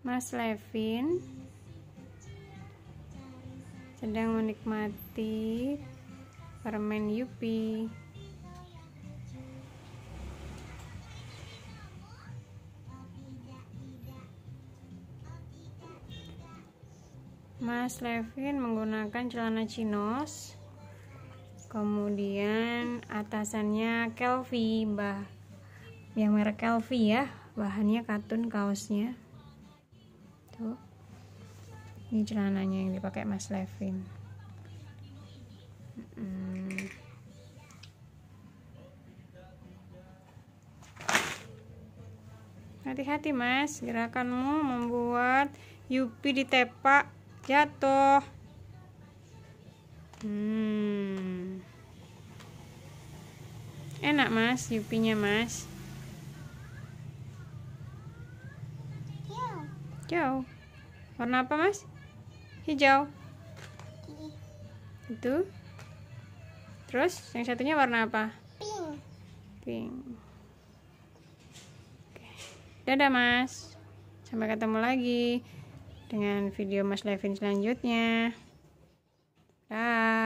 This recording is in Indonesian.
Mas Levin sedang menikmati permen Yupi. Mas Levin menggunakan celana chinos, kemudian atasannya Kelvin, bah, yang merek Kelvin ya, bahannya katun kaosnya ini celananya yang dipakai mas Levin hati hati-hati mas gerakanmu membuat Yupi di ditepak jatuh hmm. enak mas Yupinya mas jauh warna apa mas hijau itu terus yang satunya warna apa pink pink Oke. dadah mas sampai ketemu lagi dengan video mas Levin selanjutnya bye